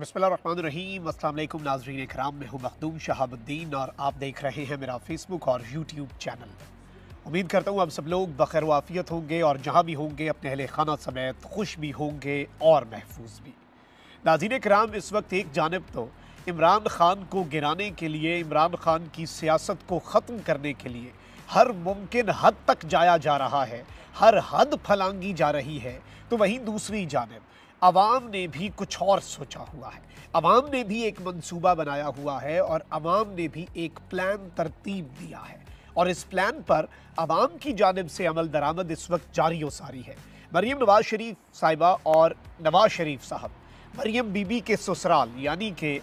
बसमीम अल्लाम नाजरीन कराम मैं हूँ मखदूम शहाबुद्दीन और आप देख रहे हैं मेरा फेसबुक और यूट्यूब चैनल उम्मीद करता हूँ आप सब लोग बखैर वाफियत होंगे और जहाँ भी होंगे अपने अहल खाना समेत खुश भी होंगे और महफूज भी नाजीन कराम इस वक्त एक जानब तो इमरान खान को गिराने के लिए इमरान खान की सियासत को ख़त्म करने के लिए हर मुमकिन हद तक जाया जा रहा है हर हद फलांगी जा रही है तो वहीं दूसरी जानब आवाम ने भी कुछ और सोचा हुआ है आवाम ने भी एक मंसूबा बनाया हुआ है और आवाम ने भी एक प्लान तरतीब दिया है और इस प्लान पर आवाम की जानब से अमल दरामद इस वक्त जारी व सारी है मरीम नवाज शरीफ साहिबा और नवाज शरीफ साहब मरीम बीबी के ससुराल यानी के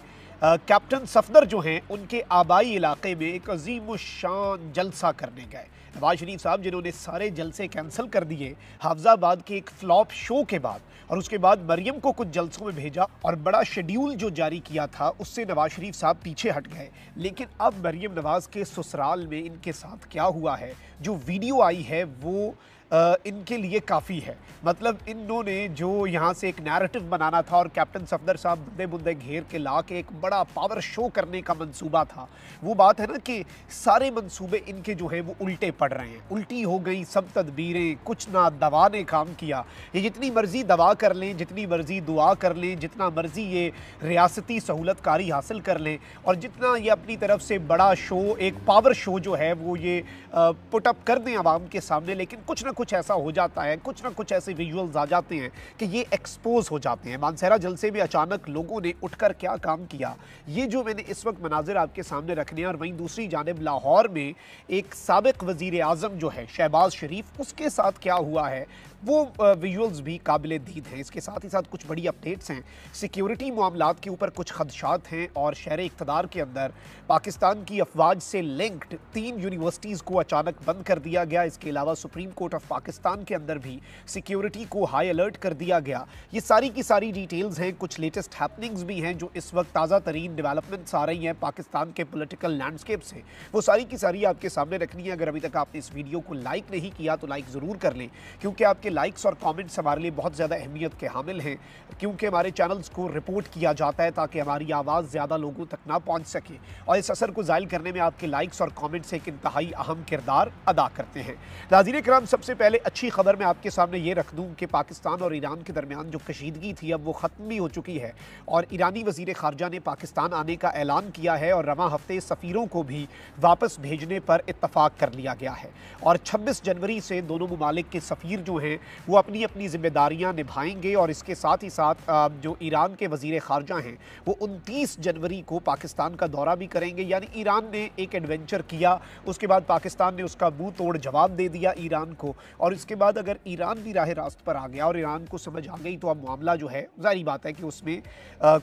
कैप्टन सफदर जो हैं उनके आबाई इलाके में एक अजीम शान जलसा करने गए नवाज शरीफ साहब जिन्होंने सारे जलसे कैंसिल कर दिए हाफजाबाद के एक फ्लॉप शो के बाद और उसके बाद मरियम को कुछ जलसों में भेजा और बड़ा शेड्यूल जो जारी किया था उससे नवाज शरीफ साहब पीछे हट गए लेकिन अब मरियम नवाज के ससुराल में इनके साथ क्या हुआ है जो वीडियो आई है वो इनके लिए काफ़ी है मतलब इन ने जो यहाँ से एक नैरेटिव बनाना था और कैप्टन सफदर साहब बुंदे बुंदे घेर के ला के एक बड़ा पावर शो करने का मंसूबा था वो बात है ना कि सारे मंसूबे इनके जो है वो उल्टे पड़ रहे हैं उल्टी हो गई सब तदबीरें कुछ ना दवा ने काम किया ये जितनी मर्ज़ी दवा कर लें जितनी मर्ज़ी दुआ कर लें जितना मर्ज़ी ये रियासती सहूलतकारी हासिल कर लें और जितना ये अपनी तरफ से बड़ा शो एक पावर शो जो है वो ये पुटअप कर दें आवाम के सामने लेकिन कुछ ना कुछ कुछ ऐसा हो जाता है कुछ ना कुछ ऐसे विजुअल्स आ जाते हैं कि ये एक्सपोज हो जाते हैं मानसहरा जलसे भी अचानक लोगों ने उठकर क्या काम किया ये जो मैंने इस वक्त मनाजिर आपके सामने रखने हैं और वहीं दूसरी जानब लाहौर में एक सबक वज़ी अजम जो है शहबाज शरीफ उसके साथ क्या हुआ है वो विजुअल्स भी काबिल दीद हैं इसके साथ ही साथ कुछ बड़ी अपडेट्स हैं सिक्योरिटी मामला के ऊपर कुछ खदशात हैं और शहर इकतदार के अंदर पाकिस्तान की अफवाज से लिंक्ड तीन यूनिवर्सिटीज़ को अचानक बंद कर दिया गया इसके अलावा सुप्रीम कोर्ट ऑफ पाकिस्तान के अंदर भी सिक्योरिटी को हाई अलर्ट कर दिया गया ये सारी की सारी डिटेल्स हैं कुछ लेटेस्ट हैपनिंग्स भी हैं जो इस वक्त ताज़ा तरीन डेवलपमेंट्स आ रही हैं पाकिस्तान के पोलिटिकल लैंडस्केप से वो सारी की सारी आपके सामने रखनी है अगर अभी तक आपने इस वीडियो को लाइक नहीं किया तो लाइक ज़रूर कर लें क्योंकि आपके लाइक्स और कमेंट्स हमारे लिए बहुत ज़्यादा अहमियत के हामिल हैं क्योंकि हमारे चैनल्स को रिपोर्ट किया जाता है ताकि हमारी आवाज़ ज़्यादा लोगों तक ना पहुँच सके और इस असर को ज़ायल करने में आपके लाइक्स और कमेंट्स एक इंतहाई अहम किरदार अदा करते हैं नाजीर कराम सबसे पहले अच्छी खबर मैं आपके सामने ये रख दूँ कि पाकिस्तान और ईरान के दरमियान जो कशीदगी थी अब वो ख़त्म भी हो चुकी है और ईरानी वजीर खारजा ने पाकिस्तान आने का ऐलान किया है और रवा हफ्ते सफ़ीरों को भी वापस भेजने पर इतफाक़ कर लिया गया है और छब्बीस जनवरी से दोनों ममालिक के सफ़ीर जो हैं वो अपनी अपनी जिम्मेदारियां निभाएंगे और इसके साथ ही साथ जो ईरान के वजीर खारजा हैं वो उनतीस जनवरी को पाकिस्तान का दौरा भी करेंगे यानी ईरान ने एक एडवेंचर किया उसके बाद पाकिस्तान ने उसका मुँह तोड़ जवाब दे दिया ईरान को और इसके बाद अगर ईरान भी राह रास्त पर आ गया और ईरान को समझ आ गई तो अब मामला जो है जारी बात है कि उसमें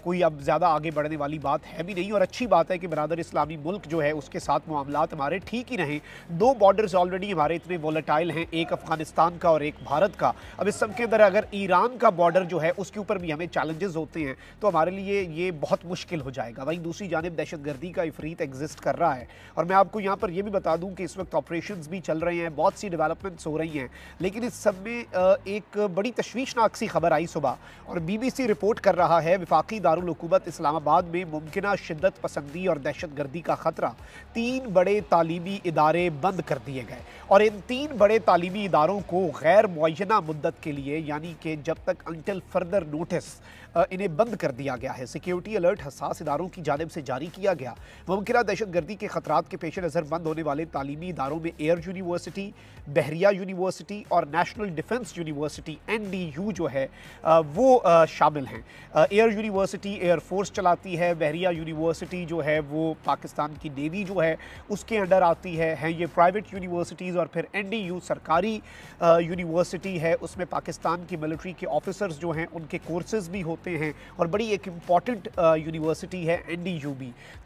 कोई अब ज़्यादा आगे बढ़ने वाली बात है भी नहीं और अच्छी बात है कि बरदर इस्लामी मुल्क जो है उसके साथ मामला हमारे ठीक ही रहें दो बॉर्डर्स ऑलरेडी हमारे इतने वोलेटाइल हैं एक अफ़गानिस्तान का और एक भारत भारत का अब इस सब के अंदर अगर ईरान का बॉर्डर जो है उसके ऊपर भी हमें चैलेंजेस होते हैं तो हमारे लिए ये बहुत मुश्किल हो जाएगा वहीं दूसरी जानब दहशतगर्दी का इफरीत एग्जिस्ट कर रहा है और मैं आपको यहाँ पर यह भी बता दूँ कि इस वक्त ऑपरेशन भी चल रहे हैं बहुत सी डेवलपमेंट्स हो रही हैं लेकिन इस सब में एक बड़ी तशवीशनाक सी खबर आई सुबह और बीबीसी रिपोर्ट कर रहा है विफाकी दारकूमत इस्लामाबाद में मुमकिन शिदत पसंदी और दहशतगर्दी का ख़तरा तीन बड़े तालीमी इदारे बंद कर दिए गए और इन तीन बड़े तालीमी इदारों को गैर मुन मुना मुद्दत के लिए यानी कि जब तक अंटल फर्दर नोटिस इन्हें बंद कर दिया गया है सिक्योरिटी अलर्ट हसास इदारों की जानब से जारी किया गया मुमकिन दहशत गर्दी के खतरा के पेश नज़र बंद होने वाले तालीमी इदारों में एयर यूनिवर्सिटी बहरिया यूनिवर्सिटी और national defence university N D U जो है वो शामिल हैं एयर यूनिवर्सिटी एयरफोर्स चलाती है बहरिया यूनिवर्सिटी जो है वो पाकिस्तान की नेवी जो है उसके अंडर आती है हैं ये प्राइवेट यूनिवर्सिटीज़ और फिर एन डी यू सरकारी यूनिवर्सिटी यूनिवर्सिटी है उसमें पाकिस्तान की मिलिट्री के ऑफिसर्स जो हैं उनके कोर्सेज भी होते हैं और बड़ी एक इम्पॉर्टेंट यूनिवर्सिटी है एन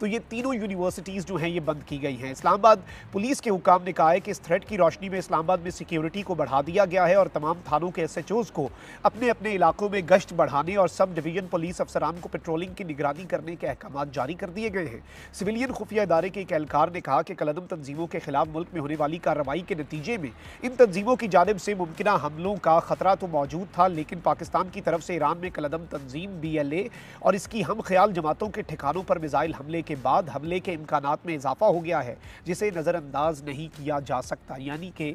तो ये तीनों यूनिवर्सिटीज़ जो हैं ये बंद की गई हैं इस्लामाबाद पुलिस के हुकाम ने कहा है कि इस थ्रेट की रोशनी में इस्लामाबाद में सिक्योरिटी को बढ़ा दिया गया है और तमाम थानों के एस को अपने अपने इलाकों में गश्त बढ़ाने और सब डिवीजन पुलिस अफसरान को पेट्रोलिंग की निगरानी करने के अहकाम जारी कर दिए गए हैं सिविलियन खुफिया इदारे के एक एहलकार ने कहा कि कलदम तंजीमों के खिलाफ मुल्क में होने वाली कार्रवाई के नतीजे में इन तंजीमों की जानब से मुमकिन हमलों का ख़तरा तो मौजूद था लेकिन पाकिस्तान की तरफ से ईरान में कलदम तंजीम बी एल ए और इसकी हम ख्याल जमातों के ठिकानों पर मिज़ाइल हमले के बाद हमले के इम्कान में इजाफा हो गया है जिसे नज़रअंदाज नहीं किया जा सकता यानी कि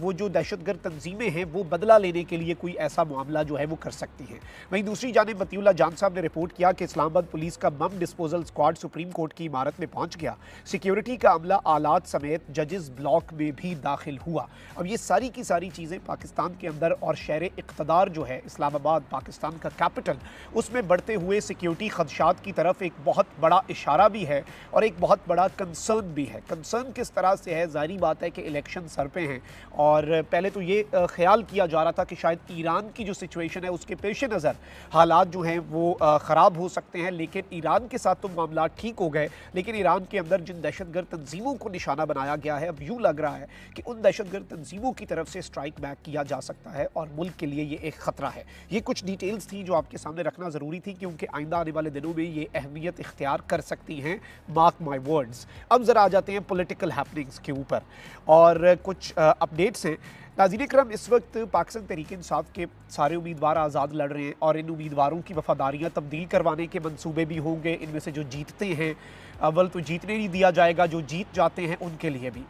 वो जो दहशत गर्द तंजीमें हैं वो बदला लेने के लिए कोई ऐसा मामला जो है वो कर सकती हैं वहीं दूसरी जानब मतील्ला जान साहब ने रिपोर्ट किया कि इस्लामाबाद पुलिस का bomb disposal squad supreme court की इमारत में पहुँच गया सिक्योरिटी का अमला आलात समेत जजेस ब्लॉक में भी दाखिल हुआ अब ये सारी की सारी चीज़ें पाकिस्तान पाकिस्तान के अंदर और शहर इकतदार जो है इस्लामाबाद पाकिस्तान का कैपिटल उसमें बढ़ते हुए सिक्योरिटी खदशात की तरफ एक बहुत बड़ा इशारा भी है और एक बहुत बड़ा कंसर्न भी है कंसर्न किस तरह से है जारी बात है कि इलेक्शन सर पे हैं और पहले तो ये ख्याल किया जा रहा था कि शायद ईरान की जो सिचुएशन है उसके पेश नज़र हालात जो हैं वो ख़राब हो सकते हैं लेकिन ईरान के साथ तो मामला ठीक हो गए लेकिन ईरान के अंदर जिन दहशतगर्द तनजीमों को निशाना बनाया गया है अब यूँ लग रहा है कि उन दहशतगर्द तनजीमों की तरफ से स्ट्राइक बैक किया जा सकता है और मुल्क के लिए ये एक ख़तरा है ये कुछ डिटेल्स थी जो आपके सामने रखना ज़रूरी थी क्योंकि आइंदा आने वाले दिनों में ये अहमियत इख्तियार कर सकती हैं मार्क माई वर्ड्स अब ज़रा आ जाते हैं पोलिटिकल हैपनिंग्स के ऊपर और कुछ अपडेट्स हैं नाजीन करम इस वक्त पाकिस्तान तहरीक इंसाफ के सारे उम्मीदवार आज़ाद लड़ रहे हैं और इन उम्मीदवारों की वफादारियाँ तब्दील करवाने के मनसूबे भी होंगे इनमें से जो जीतते हैं अव्वल तो जीतने नहीं दिया जाएगा जो जीत जाते हैं उनके लिए भी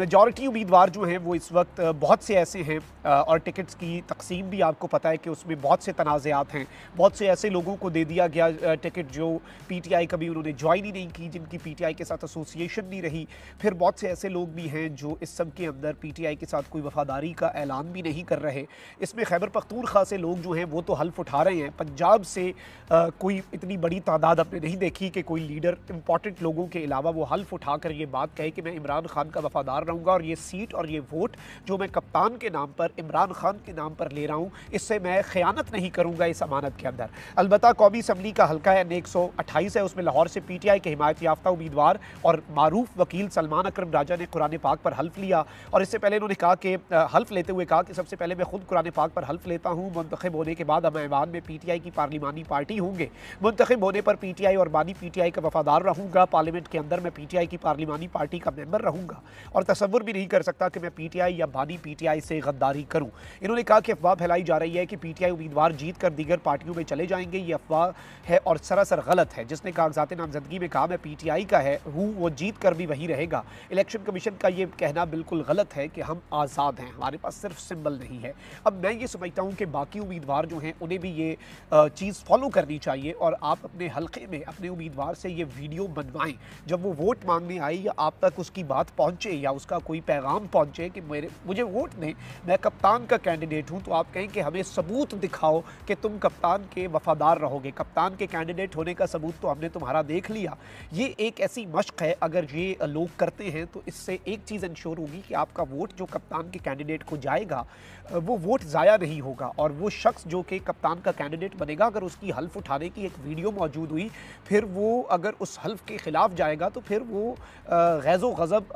मेजॉरिटी उम्मीदवार जो हैं वो इस वक्त बहुत से ऐसे हैं और टिकट्स की तकसीम भी आपको पता है कि उसमें बहुत से तनाज़ात हैं बहुत से ऐसे लोगों को दे दिया गया टिकट जो पी टी आई कभी उन्होंने ज्वाइन ही नहीं की जिनकी पी टी आई के साथ एसोसिएशन नहीं रही फिर बहुत से ऐसे लोग भी हैं जो इस सब के अंदर पी टी आई के साथ कोई वफादारी गिरफ़्तारी का ऐलान भी नहीं कर रहे इसमें खैबर पख्तूनख्वा से लोग जो हैं वो तो हल्फ उठा रहे हैं पंजाब से आ, कोई इतनी बड़ी तादाद आपने नहीं देखी कि कोई लीडर इंपॉर्टेंट लोगों के अलावा वो हल्फ उठा कर ये बात कहे कि मैं इमरान खान का वफादार रहूँगा और ये सीट और ये वोट जो मैं कप्तान के नाम पर इमरान खान के नाम पर ले रहा हूँ इससे मैं ख़यानत नहीं करूँगा इस अमानत के अंदर अलबत् कौमी असम्बली का हल्का है एक सौ अट्ठाईस है उसमें लाहौर से पी टी आई के हिमायत याफ्ता उम्मीदवार और मारूफ वकील सलमान अक्रम राजा ने कुरान पाक पर हल्फ लिया और इससे पहले उन्होंने कहा कि हल्फ लेते हुए कहा कि सबसे पहले मैं खुद कुरान पाक पर हल्फ लेता हूँ मंतखब होने के बाद हम ऐवान में पी टी आई की पार्लिमानी पार्टी होंगे मंतखब होने पर पी टी आई और बानी पी टी आई का वफादार रहूँगा पार्लियामेंट के अंदर मैं पी टी आई की पार्लिमानी पार्टी का मेम्बर रहूँगा और तस्वुर भी नहीं कर सकता कि मैं पी टी आई या बानी पी टी आई से गद्दारी करूँ इन्होंने कहा कि अफवाह फैलाई जा रही है कि पी टी आई उम्मीदवार जीत कर दीगर पार्टियों में चले जाएंगे ये अफवाह है और सरासर गलत है जिसने कागजात नामजदगी में कहा मैं पी टी आई का है हूँ वो जीत कर भी वही रहेगा इलेक्शन कमीशन का ये कहना बिल्कुल गलत है कि हम आज़ाद हैं हमारे पास सिर्फ सिंबल नहीं है अब मैं ये समझता हूँ कि बाकी उम्मीदवार जो हैं उन्हें भी ये चीज़ फॉलो करनी चाहिए और आप अपने हलके में अपने उम्मीदवार से ये वीडियो बनवाएं जब वो वोट मांगने आए या आप तक उसकी बात पहुँचे या उसका कोई पैगाम पहुँचे कि मेरे मुझे वोट दें मैं कप्तान का कैंडिडेट हूँ तो आप कहें कि हमें सबूत दिखाओ कि तुम कप्तान के वफादार रहोगे कप्तान के कैंडिडेट होने का सबूत तो हमने तुम्हारा देख लिया ये एक ऐसी मश्क है अगर ये लोग करते हैं तो इससे एक चीज़ इंश्योर होगी कि आपका वोट जो कप्तान के कैंडिडेट कैंडिडेट को जाएगा वो वोट ज़ाया नहीं होगा और वो शख्स जो कि कप्तान का कैंडिडेट बनेगा अगर उसकी हल्फ उठाने की एक वीडियो मौजूद हुई फिर वो अगर उस हल्फ के ख़िलाफ़ जाएगा तो फिर वो गैजो गज़ब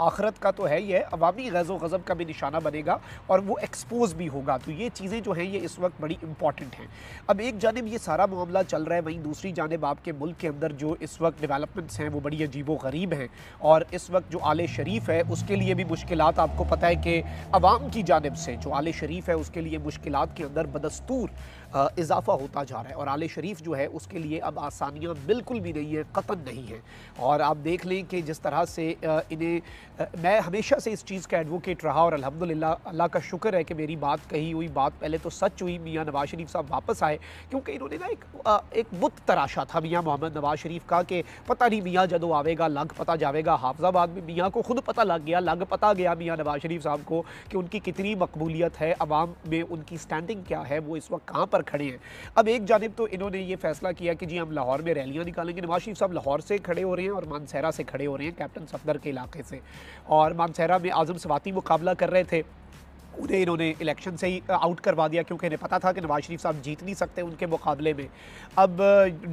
आखरत का तो है ही है अवामी गैज़ो गज़ब का भी निशाना बनेगा और वो एक्सपोज भी होगा तो ये चीज़ें जो हैं ये इस वक्त बड़ी इंपॉर्टेंट हैं अब एक जानब ये सारा मामला चल रहा है वहीं दूसरी जानब आपके मुल्क के अंदर जो इस वक्त डेवलपमेंट्स हैं वो बड़ी अजीब व गरीब हैं और इस वक्त जो आल शरीफ है उसके लिए भी मुश्किल आपको पता है कि आवाम की जानब से जो आल शरीफ है उसके लिए मुश्किल के अंदर बदस्तूर इजाफा होता जा रहा है और आले शरीफ जो है उसके लिए अब आसानियाँ बिल्कुल भी नहीं हैं कतन नहीं हैं और आप देख लें कि जिस तरह से इन्हें मैं हमेशा से इस चीज़ का एडवोकेट रहा और अलहमदिल्ला अल्लाह का शुक्र है कि मेरी बात कही हुई बात पहले तो सच हुई मियाँ नवाज शरीफ साहब वापस आए क्योंकि इन्होंने ना एक एक बुत तराशा था मियाँ मोहम्मद नवाज शरीफ का कि पता नहीं मियाँ जदों आवेगा लग पता जाएगा हाफजाबाद में मियाँ को खुद पता लग गया लग पता गया मियाँ नवाज शरीफ साहब को कि उनकी कितनी मकबूलियत है आवाम में उनकी स्टैंडिंग क्या है वो इस वक्त कहाँ पर पर खड़े हैं अब एक जानब तो इन्होंने ये फैसला किया कि जी हम लाहौर में रैलियाँ निकालेंगे नवाज शरीफ साहब लाहौर से खड़े हो रहे हैं और मानसहरा से खड़े हो रहे हैं कैप्टन सफदर के इलाके से और मानसहरा में आज़म सवाती मुकाबला कर रहे थे उन्हें इन्होंने इलेक्शन से ही आउट करवा दिया क्योंकि इन्हें पता था कि नवाज शरीफ साहब जीत नहीं सकते उनके मुकाबले में अब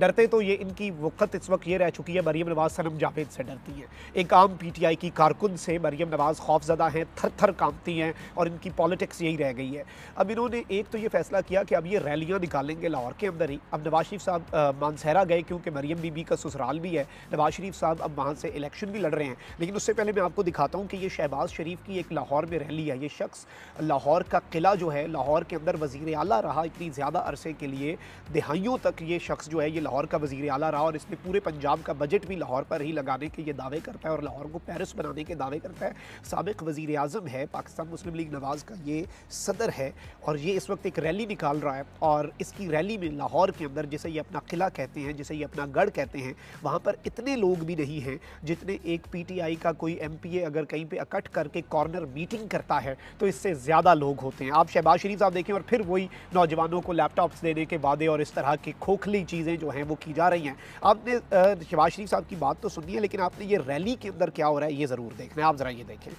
डरते तो ये इनकी वक्त इस वक्त ये रह चुकी है मरीम नवाज़ सनम जावेद से डरती है एक आम पी टी आई की कारकुन से मरीम नवाज़ खौफजदा हैं थर थर कामती हैं और इनकी पॉलिटिक्स यही रह गई है अब इन्होंने एक तो ये फैसला किया कि अब ये रैलियाँ निकालेंगे लाहौर के अंदर ही अब नवाज शरीफ साहब मानसहरा गए क्योंकि मरीम बीबी का ससुराल भी है नवाज शरीफ साहब अब वहाँ से इलेक्शन भी लड़ रहे हैं लेकिन उससे पहले मैं आपको दिखाता हूँ कि ये शहबाज शरीफ की एक लाहौर में रैली है ये शख्स लाहौर का किला जो है लाहौर के अंदर वजीर अला रहा इतनी ज़्यादा अरसे के लिए दहाइयों तक ये शख्स जो है ये लाहौर का वजीर अला रहा और इसने पूरे पंजाब का बजट भी लाहौर पर ही लगाने के ये दावे करता है और लाहौर को पैरिस बनाने के दावे करता है सबक वजीर अजम है पाकिस्तान मुस्लिम लीग नवाज़ का ये सदर है और ये इस वक्त एक रैली निकाल रहा है और इसकी रैली में लाहौर के अंदर जिसे ये अपना किला कहते हैं जिसे ये अपना गढ़ कहते हैं वहाँ पर इतने लोग भी नहीं हैं जितने एक आई का कोई ए अगर कहीं पर इकट्ठ करके कॉर्नर मीटिंग करता है तो इससे ज़्यादा लोग होते हैं आप शहबाज शरीफ साहब देखें और फिर वही नौजवानों को लैपटॉप्स देने के वादे और इस तरह की खोखली चीज़ें जो हैं वो की जा रही हैं आपने शहबाज शरीफ साहब की बात तो सुनी है लेकिन आपने ये रैली के अंदर क्या हो रहा है ये ज़रूर देखना है आप ज़रा ये देखें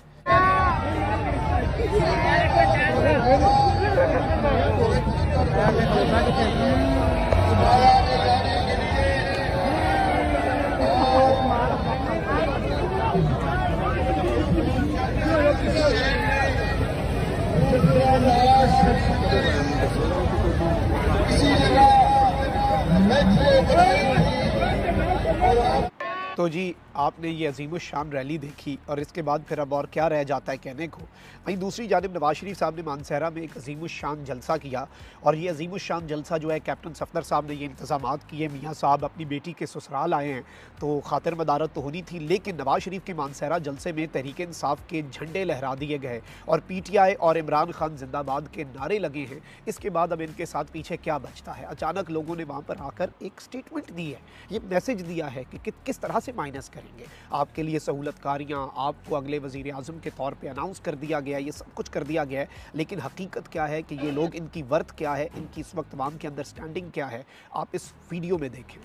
¡Vamos! तो जी आपने ये अजीम शान रैली देखी और इसके बाद फिर अब और क्या रह जाता है कहने को वहीं दूसरी जानब नवाज शरीफ साहब ने मानसहरा में एक अजीम शान जलसा किया और ये अजीम शान जलसा जो है कैप्टन सफदर साहब ने ये इंतजाम किए मियाँ साहब अपनी बेटी के ससुराल आए हैं तो ख़ातिर मदारत तो होनी थी लेकिन नवाज शरीफ के मानसहरा जलसे में तहरीक इंसाफ के झंडे लहरा दिए गए और पी टी आई और इमरान खान जिंदाबाद के नारे लगे हैं इसके बाद अब इनके साथ पीछे क्या बचता है अचानक लोगों ने वहाँ पर आकर एक स्टेटमेंट दी है ये मैसेज दिया है कि किस तरह से माइनस करेंगे आपके लिए सहूलतकारियाँ आपको अगले वजीर अजम के तौर पर अनाउंस कर दिया गया ये सब कुछ कर दिया गया है लेकिन हकीकत क्या है कि ये लोग इनकी वर्थ क्या है इनकी इस वक्त वाम की अंडरस्टैंडिंग क्या है आप इस वीडियो में देखें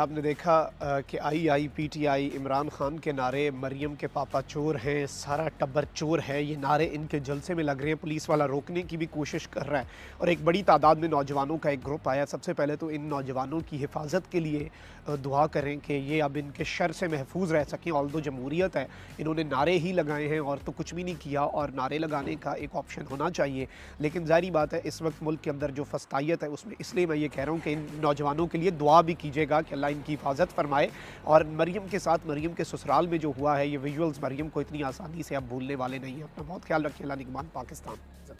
आपने देखा कि आई आई P T I Imran Khan के नारे मरियम के पापा चोर हैं सारा टब्बर चोर है ये नारे इनके जलसे में लग रहे हैं पुलिस वाला रोकने की भी कोशिश कर रहा है और एक बड़ी तादाद में नौजवानों का एक ग्रुप आया सबसे पहले तो इन नौजवानों की हिफाजत के लिए दुआ करें कि ये अब इनके शर से महफूज रह सकें ऑल दो जमहूरीत है इन्होंने नारे ही लगाए हैं और तो कुछ भी नहीं किया और नारे लगाने का एक ऑप्शन होना चाहिए लेकिन जारी बात है इस वक्त मुल्क के अंदर जो फस्तायत है उसमें इसलिए मैं ये कह रहा हूँ कि इन नौजवानों के लिए दुआ भी कीजिएगा कि अल्लाह इनकी हिफाजत फरमाए और मरीम के साथ मरीम के ससुराल में जो हुआ है ये विजुअल्स मरीम को इतनी आसानी से अब भूलने वाले नहीं हैं अपना बहुत ख्याल रखिए अल्लाह निगमान पाकिस्तान